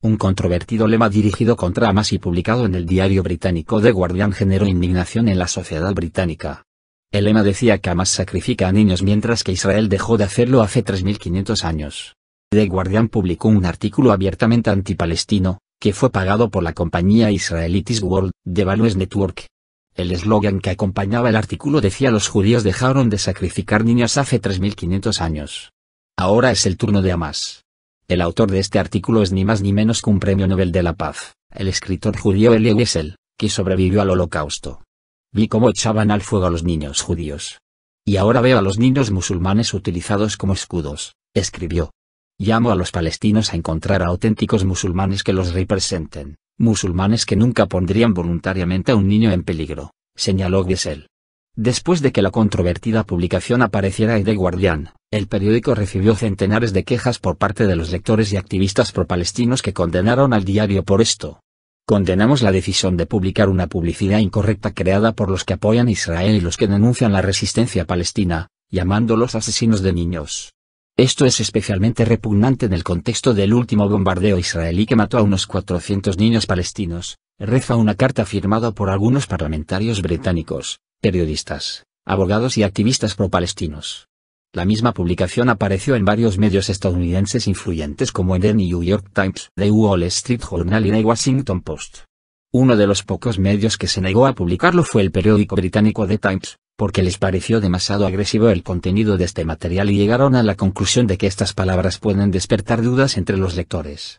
Un controvertido lema dirigido contra Hamas y publicado en el diario británico The Guardian generó indignación en la sociedad británica. El lema decía que Hamas sacrifica a niños mientras que Israel dejó de hacerlo hace 3.500 años. The Guardian publicó un artículo abiertamente antipalestino, que fue pagado por la compañía israelitis World, de Values Network. El eslogan que acompañaba el artículo decía los judíos dejaron de sacrificar niños hace 3.500 años. Ahora es el turno de Hamas. El autor de este artículo es ni más ni menos que un premio Nobel de la Paz, el escritor judío Elie Wiesel, que sobrevivió al holocausto. Vi cómo echaban al fuego a los niños judíos. Y ahora veo a los niños musulmanes utilizados como escudos, escribió. Llamo a los palestinos a encontrar a auténticos musulmanes que los representen, musulmanes que nunca pondrían voluntariamente a un niño en peligro, señaló Wiesel. Después de que la controvertida publicación apareciera en The Guardian, el periódico recibió centenares de quejas por parte de los lectores y activistas pro-palestinos que condenaron al diario por esto. Condenamos la decisión de publicar una publicidad incorrecta creada por los que apoyan a Israel y los que denuncian la resistencia palestina, llamándolos asesinos de niños. Esto es especialmente repugnante en el contexto del último bombardeo israelí que mató a unos 400 niños palestinos, reza una carta firmada por algunos parlamentarios británicos, periodistas, abogados y activistas pro-palestinos. La misma publicación apareció en varios medios estadounidenses influyentes como en The New York Times, The Wall Street Journal y The Washington Post. Uno de los pocos medios que se negó a publicarlo fue el periódico británico The Times, porque les pareció demasiado agresivo el contenido de este material y llegaron a la conclusión de que estas palabras pueden despertar dudas entre los lectores.